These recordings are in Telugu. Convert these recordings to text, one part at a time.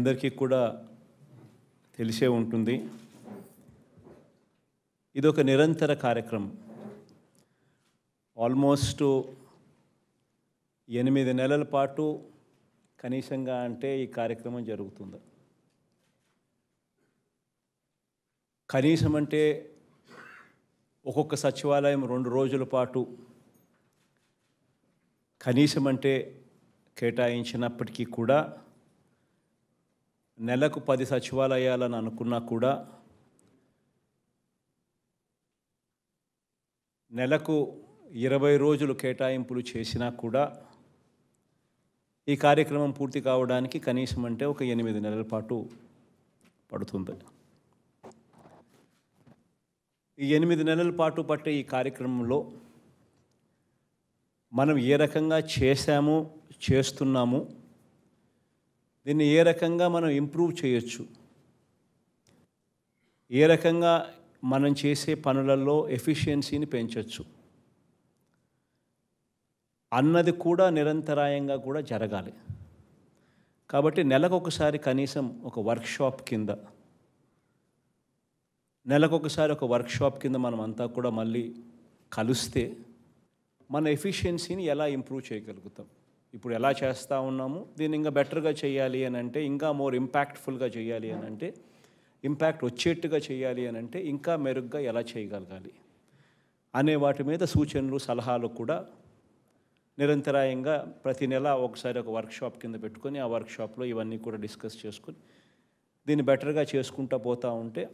అందరికీ కూడా తెలిసే ఉంటుంది ఇది ఒక నిరంతర కార్యక్రమం ఆల్మోస్ట్ ఎనిమిది నెలల పాటు కనీసంగా అంటే ఈ కార్యక్రమం జరుగుతుంది కనీసం అంటే ఒక్కొక్క సచివాలయం రెండు రోజుల పాటు కనీసం అంటే కేటాయించినప్పటికీ కూడా నెలకు పది సచివాలయాలని అనుకున్నా కూడా నెలకు ఇరవై రోజులు కేటాయింపులు చేసినా కూడా ఈ కార్యక్రమం పూర్తి కావడానికి కనీసం అంటే ఒక ఎనిమిది నెలల పాటు పడుతుంది ఈ ఎనిమిది నెలల పాటు పట్టే ఈ కార్యక్రమంలో మనం ఏ రకంగా చేశాము చేస్తున్నాము దీన్ని ఏ రకంగా మనం ఇంప్రూవ్ చేయొచ్చు ఏ రకంగా మనం చేసే పనులలో ఎఫిషియన్సీని పెంచవచ్చు అన్నది కూడా నిరంతరాయంగా కూడా జరగాలి కాబట్టి నెలకొకసారి కనీసం ఒక వర్క్షాప్ కింద నెలకొకసారి ఒక వర్క్షాప్ కింద మనం అంతా కూడా మళ్ళీ కలిస్తే మన ఎఫిషియన్సీని ఎలా ఇంప్రూవ్ చేయగలుగుతాం ఇప్పుడు ఎలా చేస్తూ ఉన్నాము దీన్ని ఇంకా బెటర్గా చేయాలి అని అంటే ఇంకా మోర్ ఇంపాక్ట్ఫుల్గా చేయాలి అని అంటే ఇంపాక్ట్ వచ్చేట్టుగా చేయాలి అని అంటే ఇంకా మెరుగ్గా ఎలా చేయగలగాలి అనే వాటి మీద సూచనలు సలహాలు కూడా నిరంతరాయంగా ప్రతి నెల ఒకసారి ఒక వర్క్షాప్ కింద పెట్టుకొని ఆ వర్క్షాప్లో ఇవన్నీ కూడా డిస్కస్ చేసుకుని దీన్ని బెటర్గా చేసుకుంటూ పోతూ ఉంటే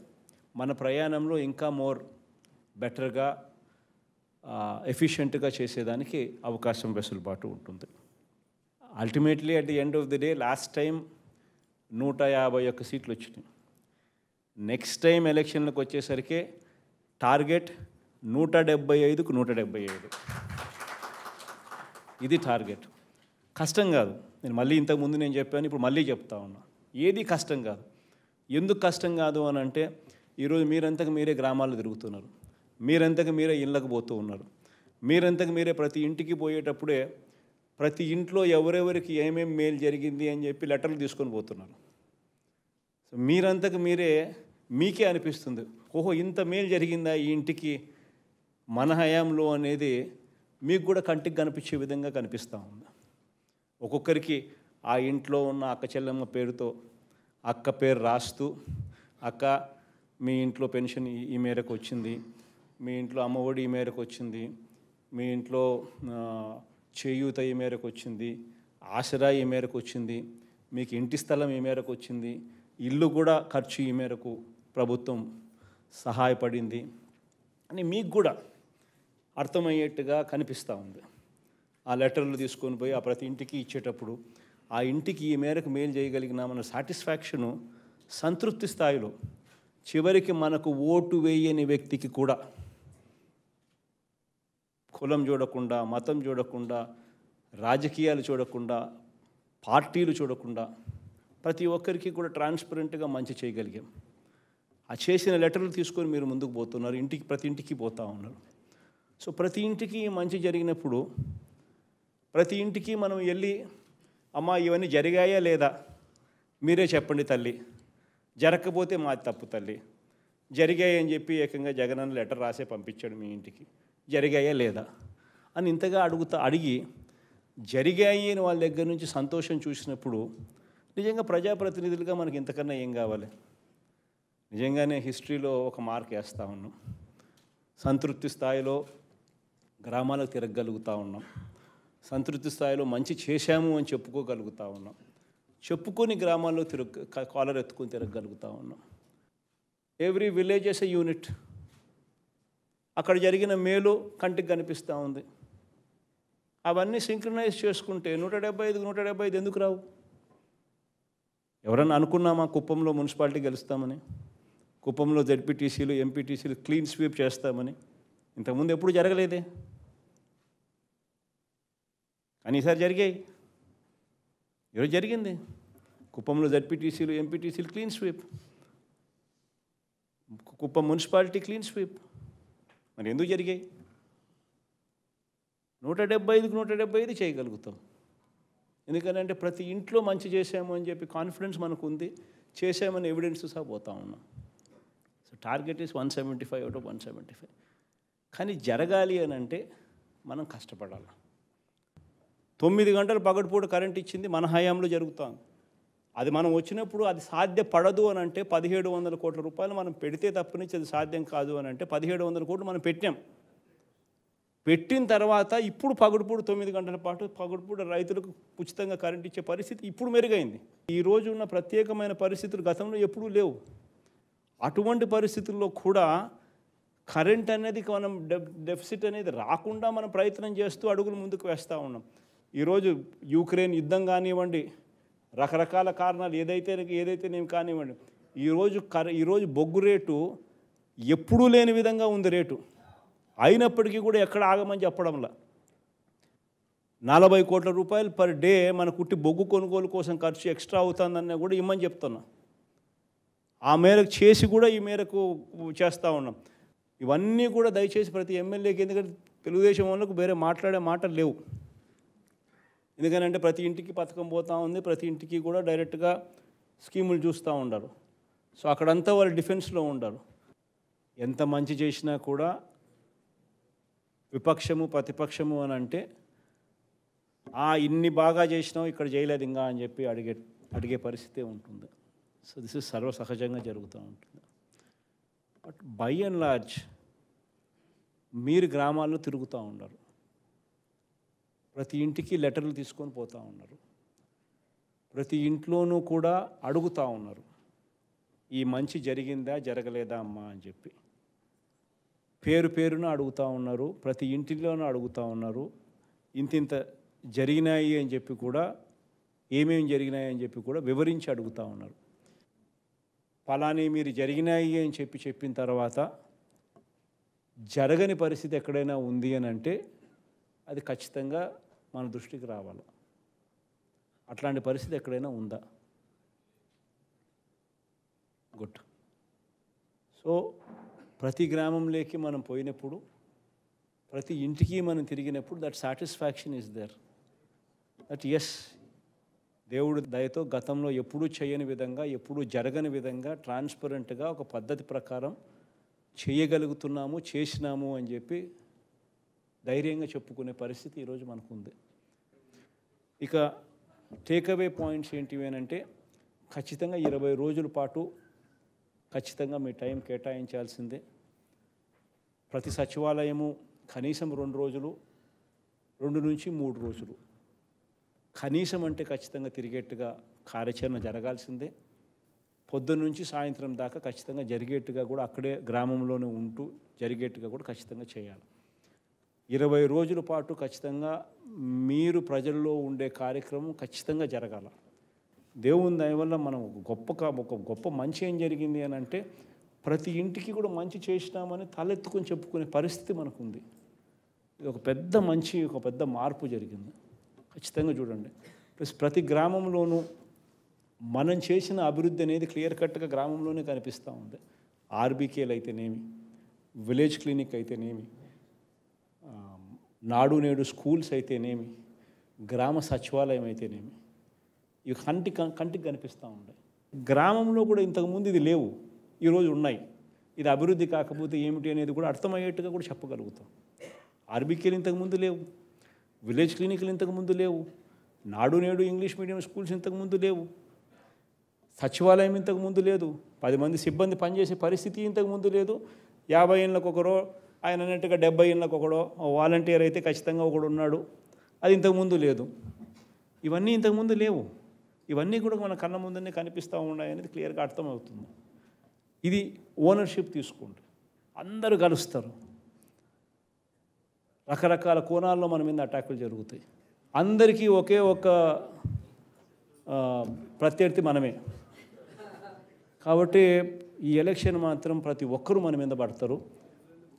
మన ప్రయాణంలో ఇంకా మోర్ బెటర్గా ఎఫిషియెంట్గా చేసేదానికి అవకాశం వెసులుబాటు ఉంటుంది ultimately at the end of the day last time నూట యాభై ఒక్క సీట్లు వచ్చినాయి నెక్స్ట్ టైం ఎలక్షన్లకు వచ్చేసరికి టార్గెట్ నూట డెబ్బై ఐదుకు నూట డెబ్బై ఐదు ఇది టార్గెట్ కష్టం కాదు నేను మళ్ళీ ఇంతకుముందు నేను చెప్పాను ఇప్పుడు మళ్ళీ చెప్తా ఉన్నా ఏది కష్టం కాదు ఎందుకు కష్టం కాదు అని అంటే ఈరోజు మీరంతకు మీరే గ్రామాల్లో తిరుగుతున్నారు మీరంతకు మీరే ఇళ్ళకు పోతూ ఉన్నారు మీరంతకు మీరే ప్రతి ఇంటికి పోయేటప్పుడే ప్రతి ఇంట్లో ఎవరెవరికి ఏమేమి మేలు జరిగింది అని చెప్పి లెటర్లు తీసుకొని పోతున్నాను సో మీరంతకు మీరే మీకే అనిపిస్తుంది ఓహో ఇంత మేలు జరిగిందా ఈ ఇంటికి మన హయాంలో అనేది మీకు కూడా కంటికి కనిపించే విధంగా కనిపిస్తూ ఉంది ఒక్కొక్కరికి ఆ ఇంట్లో ఉన్న అక్క చెల్లెమ్మ పేరుతో అక్క పేరు రాస్తూ అక్క మీ ఇంట్లో పెన్షన్ ఈ మేరకు వచ్చింది మీ ఇంట్లో అమ్మఒడి ఈ మేరకు వచ్చింది మీ ఇంట్లో చేయూత ఏ మేరకు వచ్చింది ఆసరా ఏ మేరకు వచ్చింది మీకు ఇంటి స్థలం ఏ మేరకు వచ్చింది ఇల్లు కూడా ఖర్చు ఈ మేరకు ప్రభుత్వం సహాయపడింది అని మీకు కూడా అర్థమయ్యేట్టుగా కనిపిస్తూ ఉంది ఆ లెటర్లు తీసుకొని పోయి ఆ ప్రతి ఇంటికి ఇచ్చేటప్పుడు ఆ ఇంటికి ఈ మేరకు మేలు చేయగలిగినామన్న సాటిస్ఫాక్షను సంతృప్తి స్థాయిలో చివరికి మనకు ఓటు వేయని వ్యక్తికి కూడా కులం చూడకుండా మతం చూడకుండా రాజకీయాలు చూడకుండా పార్టీలు చూడకుండా ప్రతి ఒక్కరికి కూడా ట్రాన్స్పరెంట్గా మంచి చేయగలిగాం ఆ చేసిన లెటర్లు తీసుకొని మీరు ముందుకు పోతున్నారు ఇంటికి ప్రతి ఇంటికి పోతూ ఉన్నారు సో ప్రతి ఇంటికి మంచి జరిగినప్పుడు ప్రతి ఇంటికి మనం వెళ్ళి అమ్మ ఇవన్నీ జరిగాయా లేదా మీరే చెప్పండి తల్లి జరగకపోతే మాది తప్పు తల్లి జరిగాయని చెప్పి ఏకంగా జగనన్న లెటర్ రాసే పంపించాడు మీ ఇంటికి జరిగాయా లేదా అని ఇంతగా అడుగుతా అడిగి జరిగాయి అని వాళ్ళ దగ్గర నుంచి సంతోషం చూసినప్పుడు నిజంగా ప్రజాప్రతినిధులుగా మనకి ఇంతకన్నా ఏం కావాలి నిజంగానే హిస్టరీలో ఒక మార్క్ వేస్తూ ఉన్నాం సంతృప్తి స్థాయిలో గ్రామాలకు తిరగగలుగుతూ ఉన్నాం సంతృప్తి స్థాయిలో మంచి చేశాము అని చెప్పుకోగలుగుతూ ఉన్నాం చెప్పుకొని గ్రామాల్లో తిరగ కాలర్ ఎత్తుకొని తిరగగలుగుతూ ఉన్నాం ఎవ్రీ విలేజెస్ ఎ యూనిట్ అక్కడ జరిగిన మేలు కంటికి కనిపిస్తూ ఉంది అవన్నీ సింక్రనైజ్ చేసుకుంటే నూట డెబ్బై ఐదు నూట డెబ్బై ఐదు ఎందుకు రావు ఎవరన్నా అనుకున్నామా కుప్పంలో మున్సిపాలిటీ గెలుస్తామని కుప్పంలో జడ్పీటీసీలు ఎంపీటీసీలు క్లీన్ స్వీప్ చేస్తామని ఇంతకుముందు ఎప్పుడు జరగలేదే కానీ ఈసారి జరిగాయి ఈరోజు జరిగింది కుప్పంలో జడ్పీటీసీలు ఎంపీటీసీలు clean sweep Kuppam municipality clean sweep మరి ఎందుకు జరిగాయి నూట డెబ్బై ఐదుకు నూట డెబ్బై ఐదు చేయగలుగుతాం ఎందుకంటే ప్రతి ఇంట్లో మంచి చేసాము అని చెప్పి కాన్ఫిడెన్స్ మనకు ఉంది చేసామని ఎవిడెన్స్ సహా పోతా ఉన్నాం so target is one seventy five out one seventy five కానీ జరగాలి అని అంటే మనం కష్టపడాలి తొమ్మిది గంటలు పగటిపూట కరెంట్ ఇచ్చింది మన హయాంలో జరుగుతాం అది మనం వచ్చినప్పుడు అది సాధ్యపడదు అని అంటే పదిహేడు వందల కోట్ల రూపాయలు మనం పెడితే తప్పనిచ్చి అది సాధ్యం కాదు అని అంటే పదిహేడు వందల కోట్లు మనం పెట్టాం పెట్టిన తర్వాత ఇప్పుడు పగడుపూడు తొమ్మిది గంటల పాటు పగడుపూడు రైతులకు ఉచితంగా కరెంట్ ఇచ్చే పరిస్థితి ఇప్పుడు మెరుగైంది ఈరోజు ఉన్న ప్రత్యేకమైన పరిస్థితులు గతంలో ఎప్పుడూ లేవు అటువంటి పరిస్థితుల్లో కూడా కరెంట్ అనేది మనం డెఫిసిట్ అనేది రాకుండా మనం ప్రయత్నం చేస్తూ అడుగులు ముందుకు వేస్తూ ఉన్నాం ఈరోజు యూక్రెయిన్ యుద్ధం కానివ్వండి రకరకాల కారణాలు ఏదైతే ఏదైతే నేను కానివ్వండి ఈరోజు కర ఈరోజు బొగ్గు రేటు ఎప్పుడూ లేని విధంగా ఉంది రేటు అయినప్పటికీ కూడా ఎక్కడ ఆగమని చెప్పడంలా నలభై కోట్ల రూపాయలు పర్ డే మన కుట్టి బొగ్గు కొనుగోలు కోసం ఖర్చు ఎక్స్ట్రా అవుతుందన్న కూడా ఇమ్మని చెప్తున్నా ఆ మేరకు చేసి కూడా ఈ మేరకు చేస్తూ ఉన్నాం ఇవన్నీ కూడా దయచేసి ప్రతి ఎమ్మెల్యేకి ఎందుకంటే తెలుగుదేశం వాళ్ళకు వేరే మాట్లాడే మాటలు లేవు ఎందుకంటే ప్రతి ఇంటికి పథకం పోతూ ఉంది ప్రతి ఇంటికి కూడా డైరెక్ట్గా స్కీములు చూస్తూ ఉండరు సో అక్కడంతా వాళ్ళు డిఫెన్స్లో ఉండరు ఎంత మంచి చేసినా కూడా విపక్షము ప్రతిపక్షము అని అంటే ఆ ఇన్ని బాగా చేసినావు ఇక్కడ చేయలేదు ఇంకా అని చెప్పి అడిగే అడిగే పరిస్థితి ఉంటుంది సో దిస్ ఇస్ సర్వసహజంగా జరుగుతూ ఉంటుంది బట్ బై అండ్ లార్జ్ మీరు గ్రామాల్లో తిరుగుతూ ఉండరు ప్రతి ఇంటికి లెటర్లు తీసుకొని పోతూ ఉన్నారు ప్రతి ఇంట్లోనూ కూడా అడుగుతూ ఉన్నారు ఈ మంచి జరిగిందా జరగలేదా అమ్మా అని చెప్పి పేరు పేరున అడుగుతూ ఉన్నారు ప్రతి ఇంటిలోనూ అడుగుతూ ఉన్నారు ఇంత ఇంత జరిగినాయి అని చెప్పి కూడా ఏమేమి జరిగినాయి అని చెప్పి కూడా వివరించి అడుగుతూ ఉన్నారు ఫలాని మీరు జరిగినాయి అని చెప్పి చెప్పిన తర్వాత జరగని పరిస్థితి ఎక్కడైనా ఉంది అని అంటే అది ఖచ్చితంగా మన దృష్టికి రావాలి అట్లాంటి పరిస్థితి ఎక్కడైనా ఉందా గుడ్ సో ప్రతి గ్రామంలోకి మనం పోయినప్పుడు ప్రతి ఇంటికి మనం తిరిగినప్పుడు that satisfaction is there that yes దేవుడు దయతో గతంలో ఎప్పుడూ చేయని విధంగా ఎప్పుడూ జరగని విధంగా ట్రాన్స్పరెంట్గా ఒక పద్ధతి ప్రకారం చేయగలుగుతున్నాము చేసినాము అని చెప్పి ధైర్యంగా చెప్పుకునే పరిస్థితి ఈరోజు మనకు ఉంది ఇక టేక్అవే పాయింట్స్ ఏంటివి అంటే ఖచ్చితంగా ఇరవై రోజుల పాటు ఖచ్చితంగా మీ టైం కేటాయించాల్సిందే ప్రతి సచివాలయము కనీసం రెండు రోజులు రెండు నుంచి మూడు రోజులు కనీసం అంటే ఖచ్చితంగా తిరిగేట్టుగా కార్యాచరణ జరగాల్సిందే పొద్దున్న నుంచి సాయంత్రం దాకా ఖచ్చితంగా జరిగేట్టుగా కూడా అక్కడే గ్రామంలోనే ఉంటూ జరిగేట్టుగా కూడా ఖచ్చితంగా చేయాలి ఇరవై రోజుల పాటు ఖచ్చితంగా మీరు ప్రజల్లో ఉండే కార్యక్రమం ఖచ్చితంగా జరగాల దేవుని దానివల్ల మనం గొప్ప ఒక గొప్ప మంచి ఏం జరిగింది అని అంటే ప్రతి ఇంటికి కూడా మంచి చేసినామని తలెత్తుకొని చెప్పుకునే పరిస్థితి మనకుంది ఇది ఒక పెద్ద మంచి ఒక పెద్ద మార్పు జరిగింది ఖచ్చితంగా చూడండి ప్లస్ ప్రతి గ్రామంలోనూ మనం చేసిన అభివృద్ధి అనేది క్లియర్ కట్గా గ్రామంలోనే కనిపిస్తూ ఉంది ఆర్బీకేలు అయితేనేమి విలేజ్ క్లినిక్ అయితేనేమి నాడు నేడు స్కూల్స్ అయితేనేమి గ్రామ సచివాలయం అయితేనేమి ఇవి కంటి కంటికి కనిపిస్తూ ఉండే గ్రామంలో కూడా ఇంతకుముందు ఇది లేవు ఈరోజు ఉన్నాయి ఇది అభివృద్ధి కాకపోతే ఏమిటి అనేది కూడా అర్థమయ్యేట్టుగా కూడా చెప్పగలుగుతాం ఆర్బీకేలు ఇంతకుముందు లేవు విలేజ్ క్లినిక్లు ఇంతకుముందు లేవు నాడు నేడు ఇంగ్లీష్ మీడియం స్కూల్స్ ఇంతకుముందు లేవు సచివాలయం ఇంతకుముందు లేదు పది మంది సిబ్బంది పనిచేసే పరిస్థితి ఇంతకుముందు లేదు యాభై ఏళ్ళకొకరో ఆయన అన్నట్టుగా డెబ్బై ఏళ్ళకు ఒకడో వాలంటీర్ అయితే ఖచ్చితంగా ఒకడు ఉన్నాడు అది ఇంతకుముందు లేదు ఇవన్నీ ఇంతకుముందు లేవు ఇవన్నీ కూడా మన కళ్ళ ముందునే కనిపిస్తూ ఉన్నాయి అనేది క్లియర్గా అర్థమవుతుంది ఇది ఓనర్షిప్ తీసుకోండి అందరూ కలుస్తారు రకరకాల కోణాల్లో మన మీద అటాకులు జరుగుతాయి అందరికీ ఒకే ఒక ప్రత్యర్థి మనమే కాబట్టి ఈ ఎలక్షన్ మాత్రం ప్రతి ఒక్కరూ మన మీద పడతారు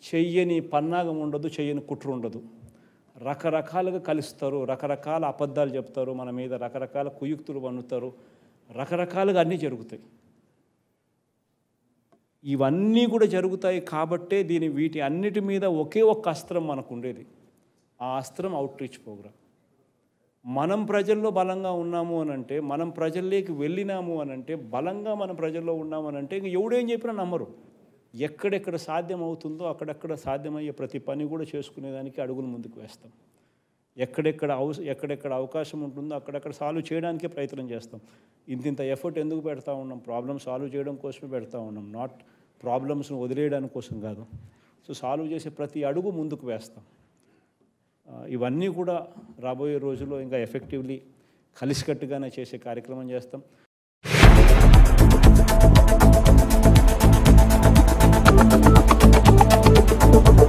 చెయ్యని పన్నాగం ఉండదు చెయ్యని కుట్ర ఉండదు రకరకాలుగా కలుస్తారు రకరకాల అబద్ధాలు చెప్తారు మన మీద రకరకాల కుయుక్తులు పన్నుతారు రకరకాలుగా అన్నీ జరుగుతాయి ఇవన్నీ కూడా జరుగుతాయి కాబట్టే దీని వీటి అన్నిటి మీద ఒకే ఒక్క అస్త్రం మనకు ఉండేది ఆ అస్త్రం అవుట్ రీచ్ ప్రోగ్రామ్ మనం ప్రజల్లో బలంగా ఉన్నాము అని అంటే మనం ప్రజల్లోకి వెళ్ళినాము అని అంటే బలంగా మనం ప్రజల్లో ఉన్నాము అని అంటే ఇంక ఎవడేం చెప్పినా నమ్మరు ఎక్కడెక్కడ సాధ్యమవుతుందో అక్కడక్కడ సాధ్యమయ్యే ప్రతి పని కూడా చేసుకునేదానికి అడుగులు ముందుకు వేస్తాం ఎక్కడెక్కడ అవ ఎక్కడెక్కడ అవకాశం ఉంటుందో అక్కడక్కడ సాల్వ్ చేయడానికే ప్రయత్నం చేస్తాం ఇంత ఇంత ఎఫర్ట్ ఎందుకు పెడతా ఉన్నాం ప్రాబ్లమ్ సాల్వ్ చేయడం కోసమే పెడతా ఉన్నాం నాట్ ప్రాబ్లమ్స్ను వదిలేయడానికి కోసం కాదు సో సాల్వ్ చేసే ప్రతి అడుగు ముందుకు వేస్తాం ఇవన్నీ కూడా రాబోయే రోజుల్లో ఇంకా ఎఫెక్టివ్లీ కలిసికట్టుగానే చేసే కార్యక్రమం చేస్తాం Thank you.